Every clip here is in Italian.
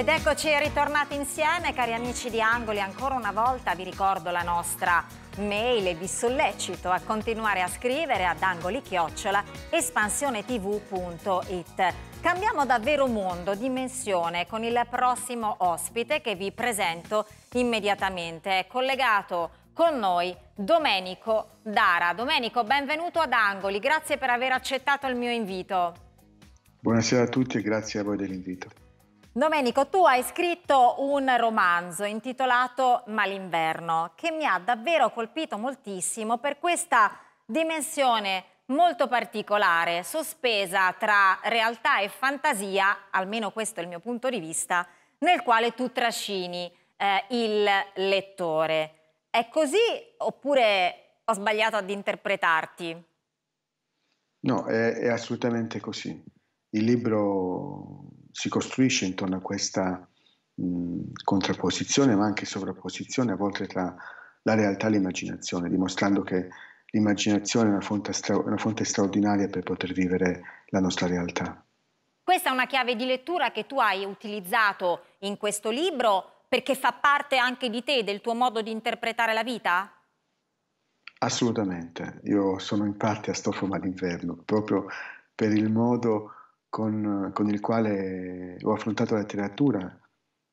Ed eccoci ritornati insieme, cari amici di Angoli, ancora una volta vi ricordo la nostra mail e vi sollecito a continuare a scrivere ad angolichiocciola espansionetv.it. Cambiamo davvero mondo, dimensione con il prossimo ospite che vi presento immediatamente. È collegato con noi Domenico Dara. Domenico, benvenuto ad Angoli, grazie per aver accettato il mio invito. Buonasera a tutti e grazie a voi dell'invito. Domenico, tu hai scritto un romanzo intitolato Malinverno che mi ha davvero colpito moltissimo per questa dimensione molto particolare, sospesa tra realtà e fantasia, almeno questo è il mio punto di vista, nel quale tu trascini eh, il lettore. È così oppure ho sbagliato ad interpretarti? No, è, è assolutamente così. Il libro si costruisce intorno a questa mh, contrapposizione, ma anche sovrapposizione a volte tra la realtà e l'immaginazione, dimostrando che l'immaginazione è una fonte, stra- una fonte straordinaria per poter vivere la nostra realtà. Questa è una chiave di lettura che tu hai utilizzato in questo libro perché fa parte anche di te, del tuo modo di interpretare la vita? Assolutamente, io sono in parte a Stoffa Malinverno proprio per il modo con, con il quale ho affrontato la letteratura,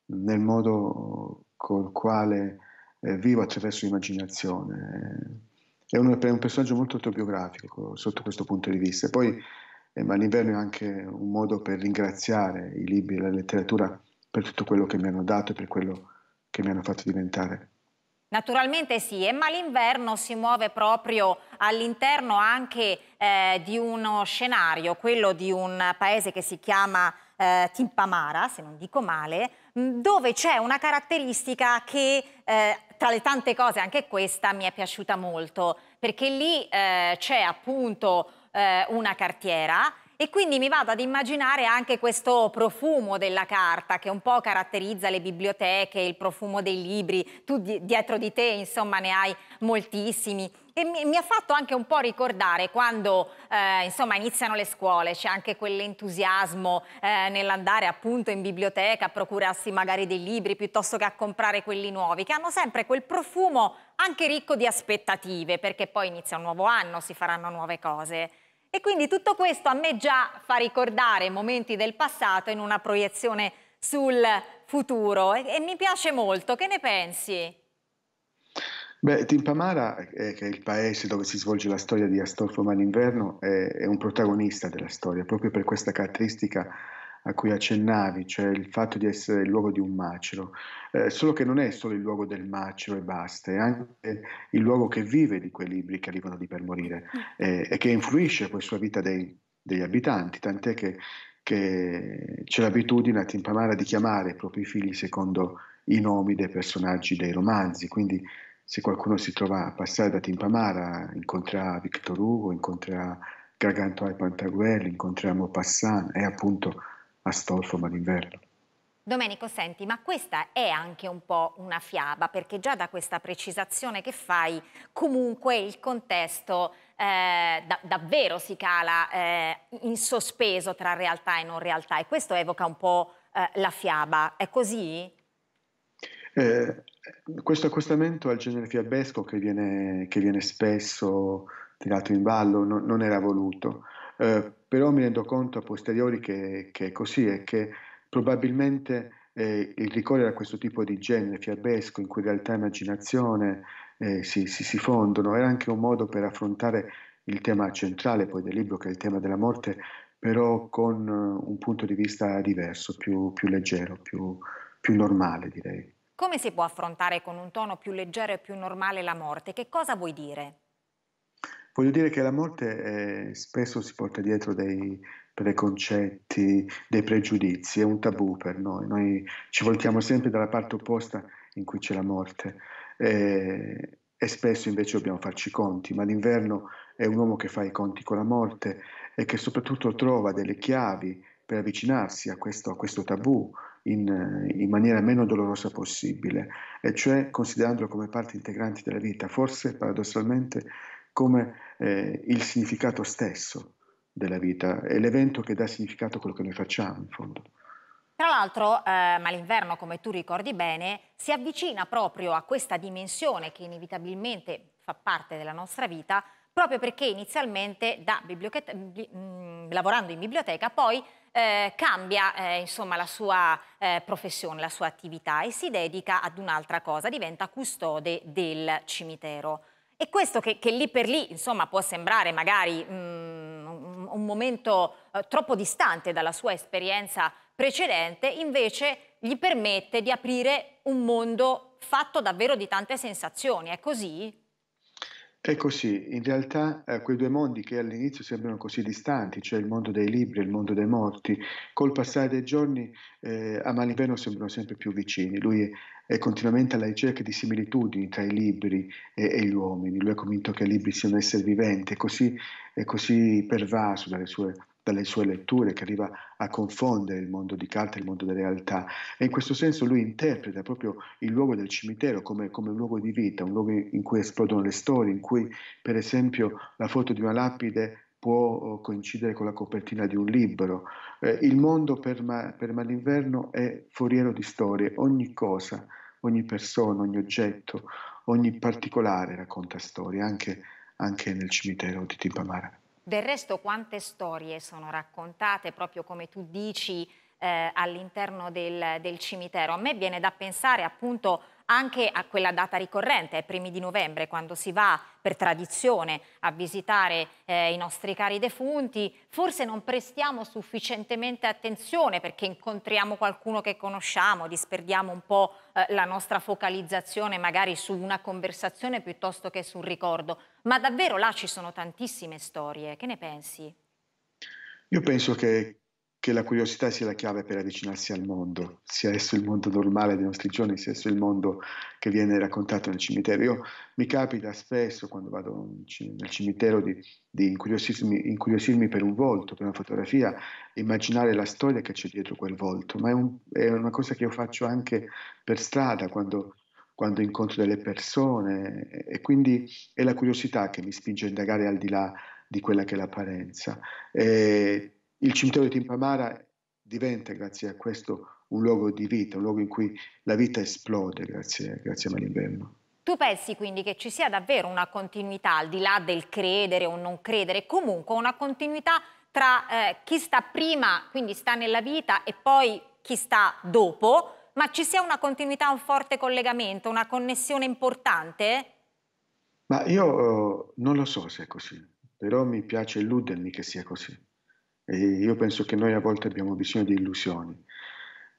nel modo col quale eh, vivo attraverso l'immaginazione. È un, è un, personaggio molto autobiografico sotto questo punto di vista. Poi, eh, ma l'inverno è anche un modo per ringraziare i libri e la letteratura per tutto quello che mi hanno dato e per quello che mi hanno fatto diventare. Naturalmente sì, ma l'inverno si muove proprio all'interno anche eh, di uno scenario, quello di un paese che si chiama eh, Timpamara, se non dico male, dove c'è una caratteristica che eh, tra le tante cose anche questa mi è piaciuta molto, perché lì eh, c'è appunto eh, una cartiera e quindi mi vado ad immaginare anche questo profumo della carta che un po' caratterizza le biblioteche, il profumo dei libri, tu dietro di te insomma ne hai moltissimi e mi, mi ha fatto anche un po' ricordare quando eh, insomma iniziano le scuole, c'è anche quell'entusiasmo eh, nell'andare appunto in biblioteca a procurarsi magari dei libri piuttosto che a comprare quelli nuovi, che hanno sempre quel profumo anche ricco di aspettative perché poi inizia un nuovo anno, si faranno nuove cose. E quindi tutto questo a me già fa ricordare momenti del passato in una proiezione sul futuro e, e mi piace molto. Che ne pensi? Beh, Timpamara, eh, che è il paese dove si svolge la storia di Astolfo Malinverno, è, è un protagonista della storia proprio per questa caratteristica a cui accennavi, cioè il fatto di essere il luogo di un macero, eh, solo che non è solo il luogo del macero e basta, è anche il luogo che vive di quei libri che arrivano lì per morire mm. eh, e che influisce poi sulla vita dei, degli abitanti, tant'è che, che c'è l'abitudine a Timpamara di chiamare i propri figli secondo i nomi dei personaggi dei romanzi, quindi se qualcuno si trova a passare da Timpamara, incontra Victor Hugo, incontra Gargantua e Pantagruel, incontra Maupassant, è appunto a Stolfo Maninverno. Domenico, senti, ma questa è anche un po' una fiaba, perché già da questa precisazione che fai, comunque il contesto eh, da davvero si cala eh, in sospeso tra realtà e non realtà, e questo evoca un po' eh, la fiaba. È così? Eh, questo accostamento al genere fiabesco che viene, che viene spesso tirato in ballo non, non era voluto. Eh, però mi rendo conto a posteriori che, che è così e che probabilmente eh, il ricorrere a questo tipo di genere fiabesco in cui realtà e immaginazione eh, si, si, si, fondono era anche un modo per affrontare il tema centrale poi del libro che è il tema della morte però con eh, un punto di vista diverso, più, più leggero, più, più normale direi. Come si può affrontare con un tono più leggero e più normale la morte? Che cosa vuoi dire? Voglio dire che la morte eh, spesso si porta dietro dei preconcetti, dei pregiudizi, è un tabù per noi, noi ci voltiamo sempre dalla parte opposta in cui c'è la morte eh, e spesso invece dobbiamo farci conti, ma l'inverno è un uomo che fa i conti con la morte e che soprattutto trova delle chiavi per avvicinarsi a questo, a questo tabù in, in, maniera meno dolorosa possibile, e cioè considerandolo come parte integrante della vita. Forse paradossalmente come eh, il significato stesso della vita, è l'evento che dà significato a quello che noi facciamo in fondo. Tra l'altro, eh, ma l'inverno, come tu ricordi bene, si avvicina proprio a questa dimensione che inevitabilmente fa parte della nostra vita, proprio perché inizialmente mh, mm, lavorando in biblioteca poi eh, cambia eh, insomma, la sua eh, professione, la sua attività e si dedica ad un'altra cosa, diventa custode del cimitero. E questo che, che lì per lì, insomma, può sembrare magari mm, un momento eh, troppo distante dalla sua esperienza precedente, invece gli permette di aprire un mondo fatto davvero di tante sensazioni. È così? È così, in realtà eh, quei due mondi che all'inizio sembrano così distanti, cioè il mondo dei libri e il mondo dei morti, col passare dei giorni eh, a Maliveno sembrano sempre più vicini. Lui è, continuamente alla ricerca di similitudini tra i libri e, e gli uomini, lui è convinto che i libri siano un essere vivente, così, è così pervaso dalle sue dalle sue letture, che arriva a confondere il mondo di carta e il mondo della realtà. E in questo senso lui interpreta proprio il luogo del cimitero come, come un luogo di vita, un luogo in cui esplodono le storie, in cui per esempio la foto di una lapide può oh, coincidere con la copertina di un libro. Eh, il mondo per, ma, per Malinverno è foriero di storie, ogni cosa, ogni persona, ogni oggetto, ogni particolare racconta storie, anche, anche nel cimitero di Timpamara. Del resto quante storie sono raccontate, proprio come tu dici, eh, all'interno del, del cimitero. A me viene da pensare appunto anche a quella data ricorrente, ai primi di novembre, quando si va per tradizione a visitare eh, i nostri cari defunti, forse non prestiamo sufficientemente attenzione perché incontriamo qualcuno che conosciamo, disperdiamo un po' eh, la nostra focalizzazione magari su una conversazione piuttosto che su un ricordo, ma davvero là ci sono tantissime storie, che ne pensi? Io penso che che la curiosità sia la chiave per avvicinarsi al mondo, sia esso il mondo normale dei nostri giorni, sia esso il mondo che viene raccontato nel cimitero. Io, mi capita spesso quando vado nel cimitero di, di incuriosirmi, incuriosirmi, per un volto, per una fotografia, immaginare la storia che c'è dietro quel volto, ma è, un, è una cosa che io faccio anche per strada quando quando incontro delle persone e quindi è la curiosità che mi spinge a indagare al di là di quella che è l'apparenza. E il cimitero di Timpamara diventa, grazie a questo, un luogo di vita, un luogo in cui la vita esplode grazie, grazie a Malimberno. Tu pensi quindi che ci sia davvero una continuità, al di là del credere o non credere, comunque una continuità tra eh, chi sta prima, quindi sta nella vita, e poi chi sta dopo, ma ci sia una continuità, un forte collegamento, una connessione importante? Ma io eh, non lo so se è così, però mi piace illudermi che sia così. E io penso che noi a volte abbiamo bisogno di illusioni.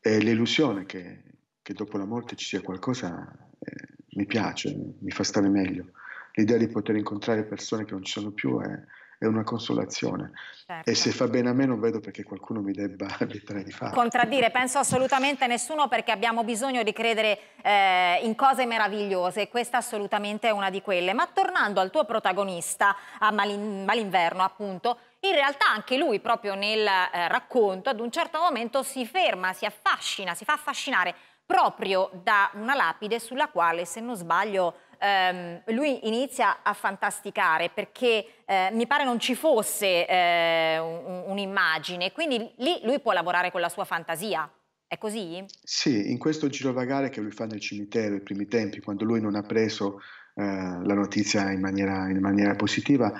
E l'illusione che, che dopo la morte ci sia qualcosa eh, mi piace, mi fa stare meglio. L'idea di poter incontrare persone che non ci sono più è, è una consolazione. Certo. E se certo. fa bene a me non vedo perché qualcuno mi debba vietare di farlo. Contraddire, penso assolutamente nessuno perché abbiamo bisogno di credere eh, in cose meravigliose e questa assolutamente è una di quelle. Ma tornando al tuo protagonista, a Malin Malinverno appunto, in realtà anche lui proprio nel eh, racconto ad un certo momento si ferma, si affascina, si fa affascinare proprio da una lapide sulla quale, se non sbaglio, ehm, lui inizia a fantasticare perché eh, mi pare non ci fosse eh, un'immagine, quindi lì lui può lavorare con la sua fantasia. È così? Sì, in questo girovagare che lui fa nel cimitero, i primi tempi, quando lui non ha preso eh, la notizia in maniera, in maniera, positiva,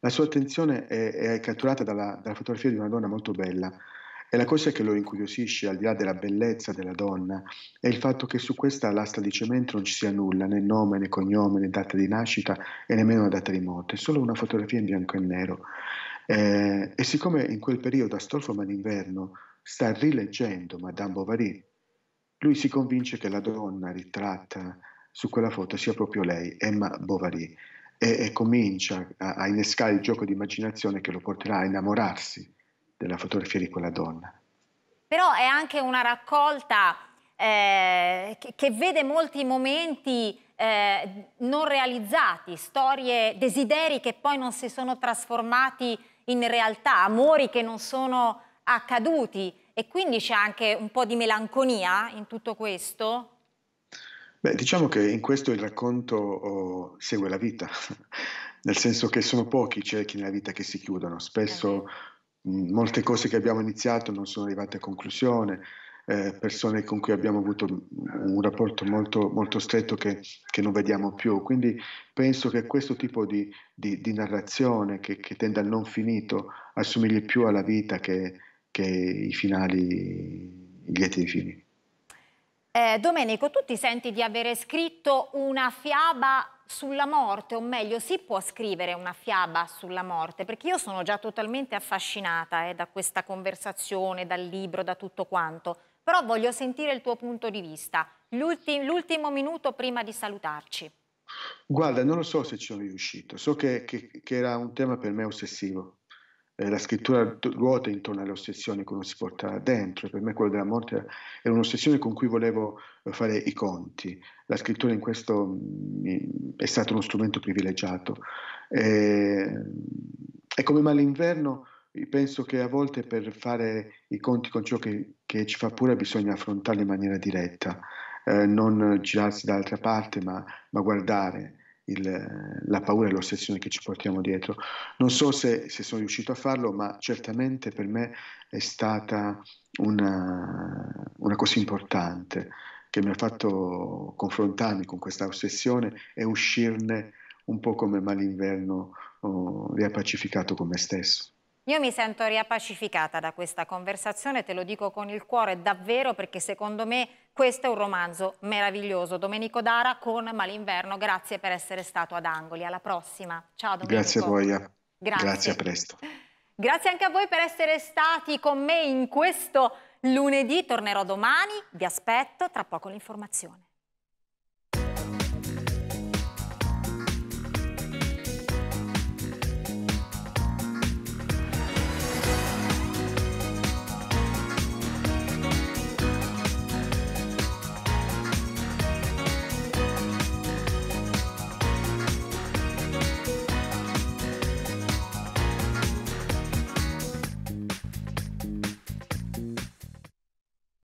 la sua attenzione è, è catturata dalla, dalla fotografia di una donna molto bella, e la cosa che lo incuriosisce, al di là della bellezza della donna, è il fatto che su questa lastra di cemento non ci sia nulla, né nome, né cognome, né data di nascita e nemmeno una data di morte, solo una fotografia in bianco e nero. Eh, e siccome in quel periodo Astolfo Maninverno sta rileggendo Madame Bovary, lui si convince che la donna ritratta su quella foto sia proprio lei, Emma Bovary, e, e comincia a, a innescare il gioco di immaginazione che lo porterà a innamorarsi della fotografia di quella donna. Però è anche una raccolta eh, che, che, vede molti momenti eh, non realizzati, storie, desideri che poi non si sono trasformati in realtà, amori che non sono accaduti e quindi c'è anche un po' di melanconia in tutto questo? Beh, diciamo che in questo il racconto oh, segue la vita, nel senso che sono pochi i cerchi nella vita che si chiudono, spesso molte cose che abbiamo iniziato non sono arrivate a conclusione, eh, persone con cui abbiamo avuto un rapporto molto, molto stretto che, che, non vediamo più. Quindi penso che questo tipo di, di, di narrazione che, che, tende al non finito assomigli più alla vita che, che i finali, i lieti fini. Eh, Domenico, tu ti senti di avere scritto una fiaba sulla morte, o meglio, si può scrivere una fiaba sulla morte, perché io sono già totalmente affascinata eh, da questa conversazione, dal libro, da tutto quanto, però voglio sentire il tuo punto di vista, l'ultimo minuto prima di salutarci. Guarda, non lo so se ci sono riuscito, so che, che, che era un tema per me ossessivo eh, la scrittura ruota intorno alle ossessioni che uno si porta dentro, per me quello della morte era un'ossessione con cui volevo eh, fare i conti, la scrittura in questo mh, mm, è stato uno strumento privilegiato. E, eh, e come malinverno penso che a volte per fare i conti con ciò che, che ci fa pure bisogna affrontarlo in maniera diretta, eh, non girarsi dall'altra parte ma, ma guardare il, la paura e l'ossessione che ci portiamo dietro. Non so se, se, sono riuscito a farlo, ma certamente per me è stata una, una cosa importante che mi ha fatto confrontarmi con questa ossessione e uscirne un po' come malinverno oh, riappacificato con me stesso. Io mi sento riappacificata da questa conversazione, te lo dico con il cuore davvero perché secondo me questo è un romanzo meraviglioso. Domenico Dara con Malinverno, grazie per essere stato ad Angoli. Alla prossima. Ciao Domenico. Grazie a voi. Eh. Grazie, grazie a presto. Grazie anche a voi per essere stati con me in questo lunedì. Tornerò domani, vi aspetto, tra poco l'informazione.